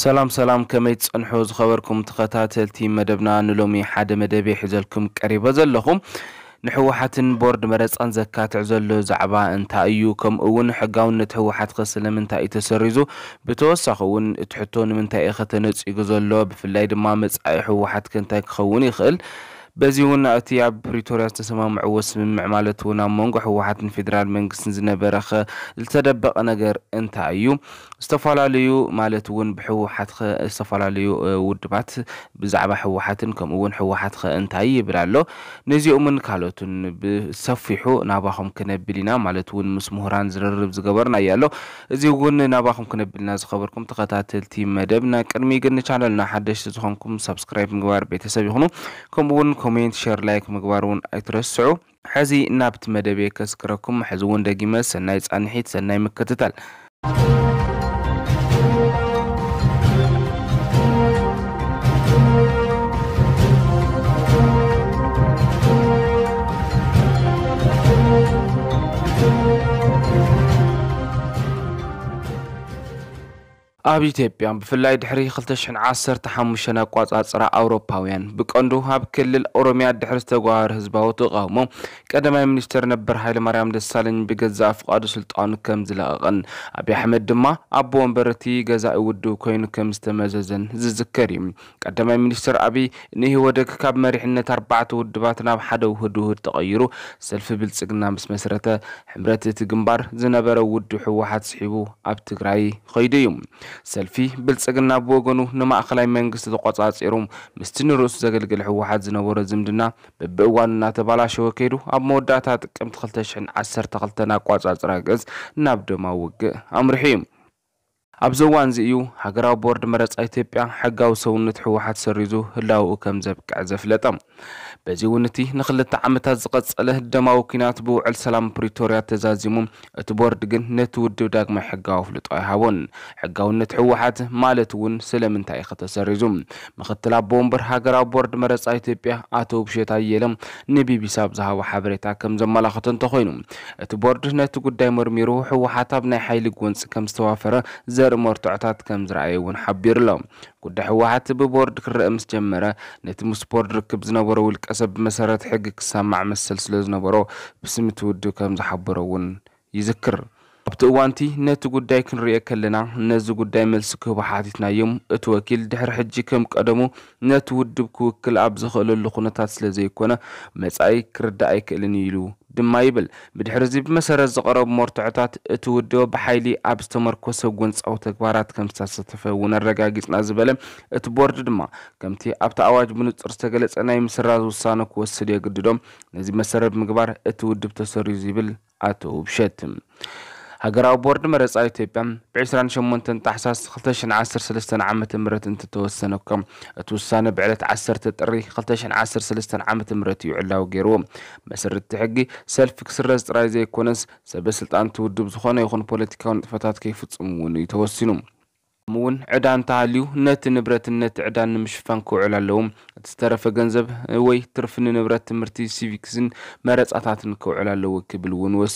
سلام سلام كميت انحوز خبركم تقاتل تيم مدبنا نلومي حدا مدبي حزلكم قريبا زلكم نحوحات بورد مرز انزكات عزلو زعبا انتايوكم اون حقاون نتحوحات قسل من تاي تسريزو بتوسخ اون تحطون من تاي ختنج اقزلو بفلايد ما مز اي حوحات كنتاك خوني خل በዚ እውን እቲ ኣብ ፕሪቶርያ ዝተሰማምዕዎ ስምምዕ ማለት እውን ኣብ መንጎ ሕወሓትን ፌደራል መንግስትን ዝነበረ ኸ ዝተደበቐ ነገር እንታይ እዩ ዝተፈላለዩ ማለት እውን ብሕወሓት ዝተፈላለዩ ውድባት ብዛዕባ ሕወሓትን ከምኡውን ሕወሓት ኸ እንታይ ይብል ኣሎ ነዚኦምን ካልኦትን ብሰፊሑ ናባኹም ክነብል ኢና ማለት እውን ምስ ምሁራን ዝርርብ ዝገበርና እዩ ኣሎ እዚ እውን ናባኹም ክነብልና ዝኸበርኩም ተኸታተልቲ መደብና ቅድሚ ግን ቻነልና ሓደሽቲ ዝኾንኩም ሰብስክራይብ ምግባር ቤተሰብ ይኹኑ ከምኡውን ኮሜንት ሸር ላይክ ምግባር እውን ኣይትረስዑ ሕዚ ናብቲ መደብ ከስክረኩም ሕዚ እውን ደጊመ ሰናይ ጻንሒት ሰናይ ምክትታል أبي آب ایتالیا بفلای دحری خلتشن عصر تحمشنا قطع صرا اروپاییان بکندوها بکلی اورمیا دحری استوار حزبها تو قومم کدامای منیستر نبرهایل مريم دسالن بگذاف قادوسلت آن کم زلاقن أبي حمد دما أبو أمبرتي گذای ودو کین کم استمزازن ززکریم کدامای منیستر أبي نه ودک کب مريح نتر بعد ودبات ناب حدو ودوه تغییرو سلف بلسگنام بسمسرته حمرتی تجمبار زنبر ودو حواحد صحبو آب تقرای خیدیم. ሰልፊ ብልፅግና ብወገኑ ንማእኸላይ መንግስቲ ተቆፃፂሩ ምስቲ ንርእሱ ዘገልግል ሕወሓት ዝነበሮ ዝምድና በብእዋኑ እናተባላሸወ ከይዱ ኣብ መወዳእታ ጥቅምቲ 212 ኣቋፃፅራ ገጽ ናብ ደማ ውግእ ኣምርሒ እዩ ኣብ ዘዋን እዚ እዩ ሃገራዊ ቦርድ መረፃ ኢትዮጵያ ሕጋዊ ሰውነት ሕወሓት ሰሪዙ ህላውኡ ከም ዘብቅዕ ዘፍለጠ በዚ እውን እቲ ንክልተ ዓመታት ዝቐፀለ ደማዊ ኩናት ብውዕል ሰላም ፕሪቶርያ ተዛዚሙ እቲ ቦርድ ግን ነቲ ውድብ ዳግማይ ሕጋዊ ኣፍልጦ ኣይሃቦን ሕጋውነት ሕወሓት ማለት እውን ስለምንታይ እዩ ከተሰሪዙ ምክትል ኣቦ ወንበር ሃገራዊ ቦርድ መረፃ ኢትዮጵያ ኣቶ ውብሸት ኣየለም ንቢቢሲ ኣብ ዝሃቦ ሓበሬታ ከም ዘመላክቶ እንተኮይኑ እቲ ቦርድ ነቲ ጉዳይ መርሚሩ ሕወሓት ኣብ ናይ ሓይሊ ጎንፂ ከም ዝተዋፈረ ዝግበር መርትዖታት ከም ዝረኣዩ እውን ሓቢሩ ኣሎ ጉዳይ ህወሓት ብቦርድ ክረአ ምስ ጀመረ ነቲ ምስ ቦርድ ርክብ ዝነበሮ ውልቀ ሰብ ብመሰረት ሕጊ ክሰማዕ መሰል ስለ ዝነበሮ ብስምቲ ውድብ ከም ዝሓበሮ እውን ይዝክር ابتوانتي نتو قداي كنريا كلنا نزو قداي ملسكو بحاديتنا يوم اتوكيل دحر حجي كم قدمو نتو ودب كوكل عبزخو للقونا تاسل زيكونا مسعي كرد اي كلن يلو دم مايبل بدحر زيب مسار الزقراب مرتعطات اتو ودو بحايلي عبستمر كوسو قنس او تكبارات كم ستستفى ونرقا قيتنا زبالم اتو بورد دم كم تي ابتا عواج منو ترستقلس انا يمسرا زوصانو كوسو دي قددو نزي مسار بمقبار اتو ودب تسوري زيبل اتو بشتم هجراو بورد مرز اي تيبا بعسران شمونتن تحساس خلتشن عسر سلستن عمت مرت انت توسنكم توسان بعلت عسر تتري خلتشن عسر سلستن عمت مرت يعلاو جيرو مسر التحقي سلف كسر رز كونس سبسلت انت ودب زخونا يخون بوليتيكا ونتفتات كيف تصمون يتوسنون مون عدان تعليو نت نبرت النت عدان مشفان كو على اللوم تسترف جنزب وي ترفن نبرت مرتي سيفيكسن مرت أتاتن كو على اللو كبل ون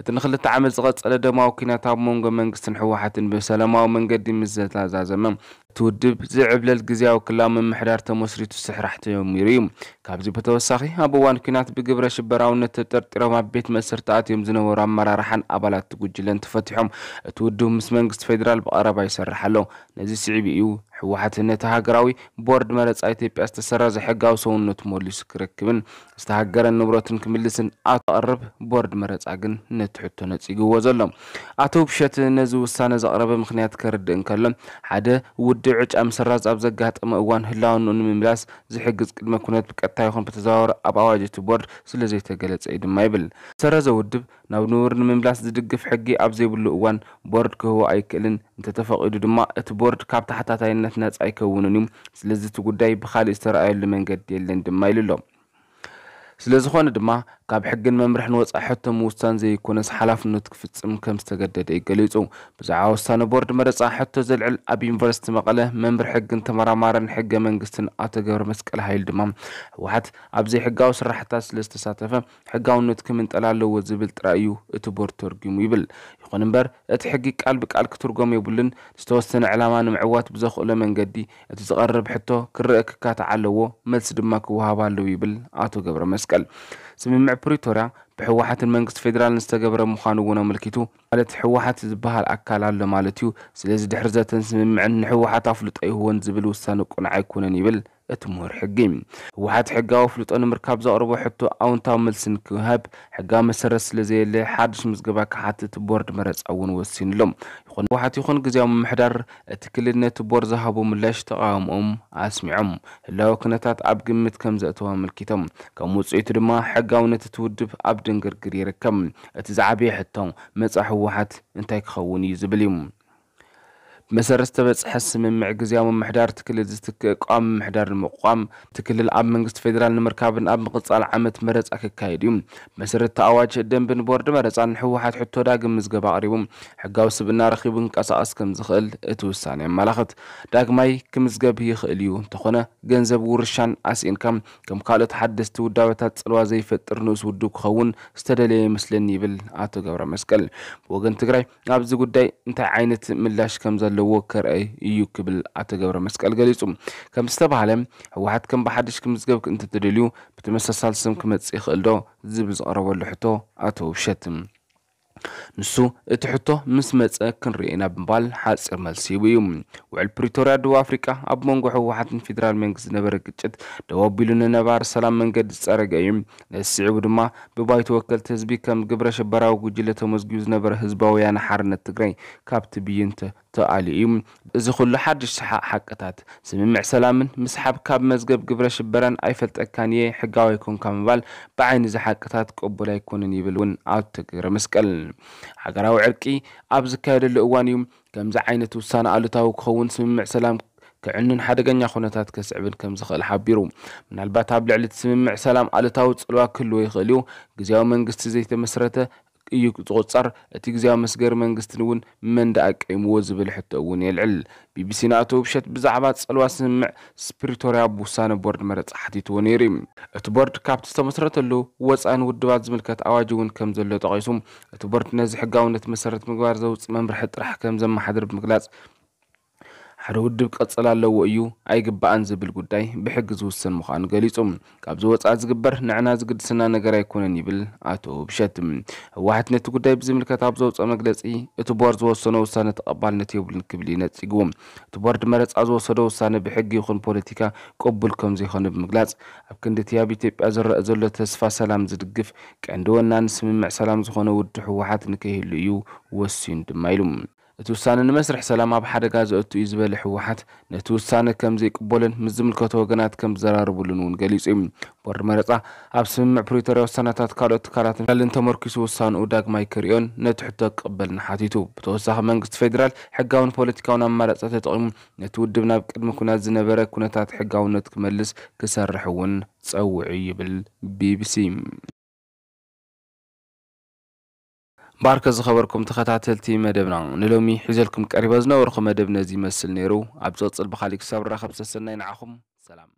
እቲ ንክልተ ዓመት ዝቐፀለ ደማዊ ኩናት ኣብ መንጎ መንግስትን ሕወሓትን ብሰላማዊ መንገዲ ምስ ዘተዛዘመ እቲ ውድብ ዝዕብለል ግዜያዊ ክላዊ ምምሕዳር ተመስሪቱ ስሕራሕ ተጀሚሩ እዩ ካብዚ ብተወሳኺ ኣብ እዋን ኩናት ብግብረ ሽበራውነት ተጠርጢሮም ኣብ ቤት መእስር ተኣትዮም ዝነበሩ ኣመራርሓን ኣባላት ጉጅለን ተፈቲሖም እቲ ውድብ ምስ መንግስቲ ፌደራል ብቀረባ ይሰርሕ ኣሎ ነዚ ስዕቢ እዩ ሕወሓት ነቲ ሃገራዊ ቦርድ መረፃ ኢትዮጵያ ዝተሰረዘ ሕጋዊ ሰውነቱ መሊሱ ክረክብን ዝተሃገረን ንብረትን ክምልስን ኣቶ ኣቅርብ ቦርድ መረፃ ግን ነቲ ሕቶ ነፂግዎ ዘሎ ኣቶ ውብሸት ነዚ ውሳነ ዘቕረበ ምክንያት ከርድእን ከሎ ሓደ ውድብ ዕጫ ምስራዝ ኣብ ዘጋጠመ እዋን ህላወንኡ ንምምላስ ዝሕግዝ ቅድመ ኩነት ብቀጥታ ይኹን ብተዘዋወረ ኣብ ኣዋጅ እቲ ቦርድ ስለዘይተገለፀ እዩ ድማ ይብል ሰረዘ ውድብ ናብ ንቡር ንምምላስ ዝድግፍ ሕጊ ኣብ ዘይብሉ እዋን ቦርድ ክህቦ ኣይክእልን እንተተፈቒዱ ድማ እቲ ቦርድ ካብ ተሓታታይነት ነፃ ኣይከውንን እዩ ስለዚ እቲ ጉዳይ ብካልእ ዝተረኣየሉ መንገዲ የለን ድማ ኢሉ ኣሎ سلا زخون دما كاب حقن ممرح نوصا حتى موستان زي كونس حلافنت كفصم كم استغدد يغليصو بزعا وستان بورد مرصا حتى زلعل اب يونيفرسيتي مقله ممرح حقن تمرامارن حق منግስትን አቶ ገብረ መስቀል ሃይል ድማ ህወሓት ኣብዚ ሕጋዊ ስራሕታት ስለ ዝተሳተፈ ሕጋውነት ክምንጠል ኣለዎ ዝብል ጥራይ እዩ እቲ ቦርድ ተርጊሙ ይብል ይኹን እምበር እቲ ሕጊ ቃል ብቃል ክትርጎም የብሉን ዝተወሰነ ዕላማ ንምዕዋት ብዘኽእሎ መንገዲ እቲ ዝቐርብ ሕቶ ክርአ ክካታዕ ኣለዎ መልሲ ድማ ክወሃብ ኣለዎ ይብል ኣቶ ገብረ መስቀል مسكل سمع بريتوريا بحوحات المنكس فيدرال نستقبر مخان وونا ملكيتو على حوحات زبها الأكال على مالتيو سلازد حرزة تنسمع عن حوحات أفلت أيهوان زبل وستانو كون عايكونا نيبل اتمور حقيم وحد حقا وفلوت انو مركاب زاربو حتو اونتا ملسن كهب حقا مسرس لزي اللي حادش مزقباك حتى تبورد مرز اون وسين لهم يخون وحد يخون قزي ام محدر اتكل ان تبور زهبو ملاش تقاهم ام اسمي عم اللاو كنتات اب قمت كم زاتوها ملكيتم كموز ايتر ما حقا ونتتودب اب دنقر قريرك كم اتزعبي حتو مزح وحد انتاك خوني زبليم مسرست بتحس من معجز يوم محدار تكل زتك قام محدار المقام تكل الأب من جست فيدرال المركب الأب من قصة العامة مرز أك كايديوم مسرست أواج الدم بن بورد مرز عن حوا حد حتى راجع مزج بعريهم حجاو سب النار خيبن كأس أسكم زخل أتو الثاني ملخت داك ماي كم مزج به خليو تخونا جنزب ورشان أس إنكم كم قالت حدست ودعوت الوازي فترنوس ودوك خون استدلي مثل النيبل عتو جورا مسكل وجن تجري عبد زوج داي أنت عينت ملاش كم زل ለወከርአ እዩ ክብል ኣተገብረ መስቀል ገሊጹ ከም ዝተባሃለ ህወሓት ከም ብሓድሽ ክምዝገብ እንተተደልዩ ብተመሳሳሊ ስም ክመጽእ ይኽእል ዶ ዝብል ዝቐረበሉ ሕቶ ኣቶ ውብሸት ንሱ እቲ ሕቶ ምስ መፀ ክንርኢ ኢና ብምባል ሓፂር መልሲ ይቡ እዩ ውዕል ፕሪቶርያ ደቡብ ኣፍሪቃ ኣብ መንጎ ህወሓትን ፌደራል መንግስቲ ዝነበረ ግጭት ደው ኣቢሉ ንነባር ሰላም መንገዲ ዝፀረገ እዩ ነስዕቡ ድማ ብባይተ ወከልቲ ህዝቢ ከም ግብረ ሸበራዊ ጉጅለ ተመዝጊቡ ዝነበረ ህዝባውያን ሓርነት ትግራይ ካብቲ ብይንተ ተኣልዩ እዩ እዚ ኩሉ ሓድሽ ሰሓቕ ሓቅታት ስምምዕ ሰላምን ምስሓብ ካብ መዝገብ ግብረ ሽበራን ኣይፈልጠካን እየ ሕጋዊ ይኩንካ ምባል ብዓይኒ እዚ ሓቅታት ቅቡል ኣይኮንን ይብል እውን ኣብ ትግሪ መስቀል ሃገራዊ ዕርቂ ኣብ ዝካየደሉ እዋን እዩ ከምዚ ዓይነት ውሳነ ኣሉታዊ ክኸውን ስምምዕ ሰላም ክዕንን ሓደገኛ ኩነታት ከስዕብን ከም ዝኽእል ሓቢሩ ምናልባት ኣብ ልዕሊ እቲ ስምምዕ ሰላም ኣለታዊ ፅልዋ ክህልዎ ይኽእል እዩ ግዜያዊ መንግስቲ ዘይተመስረተ እዩ ዝቖጻር እቲ ግዜያዊ መስገሪ መንግስትን እውን መንደኣ ቀይምዎ ዝብል ሕቶ እውን የልዕል ቢቢሲ ንኣቶ ውብሸት ብዛዕባ ፀልዋ ስምምዕ ስፕሪቶርያ ብውሳነ ቦርድ መረፅ ሓቲትዎ ነይሩ እዩ እቲ ቦርድ ካብቲ ዝተመስረተሉ ወፃኢን ውድባት ዝምልከት ኣዋጅ እውን ከም ዘሎ ጠቒሱ እቲ ቦርድ ነዚ ሕጋውነት መሰረት ምግባር ዘውፅእ መምርሒ ጥራሕ ከም ዘመሓድር ብምግላጽ ሓደ ውድብ ቀጽል ኣለዎ እዩ ኣይግባኣን ዝብል ጉዳይ ብሕጊ ዝውሰን ምዃኑ ገሊፆም ካብዚ ወፃእ ዝግበር ንዕና ዝግድስና ነገር ኣይኮነን ይብል ኣቶ ብሸት ህወሓት ነቲ ጉዳይ ብዝምልከት ኣብ ዘውፀ መግለፂ እቲ ቦርድ ዝወሰኖ ውሳነ ተቐባልነት የብሉን ክብል ይነፂግዎም እቲ ቦርድ መረፃ ዝወሰዶ ውሳነ ብሕጊ ይኹን ፖለቲካ ቅቡል ከም ዘይኮነ ብምግላፅ ኣብ ክንዲ እቲ ኣብ ኢትዮጵያ ዝረአ ዘሎ ተስፋ ሰላም ዝድግፍ ቀንዲ ወናን ስምምዕ ሰላም ዝኾነ ውድ ህወሓት ንከይህሉ እዩ ወሲኑ ድማ ኢሉ توسان المسرح سلام أب حرقة زوجة إزبال حوحات نتوسان كم زيك بولن مزمل كتوجنات كم زرار بولن ونجلس إم برمرتا أب سمع بريتر وسنة تكارت كارت نقلن تمركز وسان وداك مايكريون نتحتك قبل نحاتيتو بتوسخ من قست فيدرال حقاون بوليتيكاون مرت تتقوم نتود بنا بكل مكونات زنبرة كونتات حقاون نتكملس كسر حون تسوعي بالبي بي سي بارك زخبركم تخطاتلتي مدبنا نلومي حزلكم قريبا زنا ورخو مدبنا زي مسل نيرو عبزوت صلب خاليك سابر رخب سسنين عخم سلام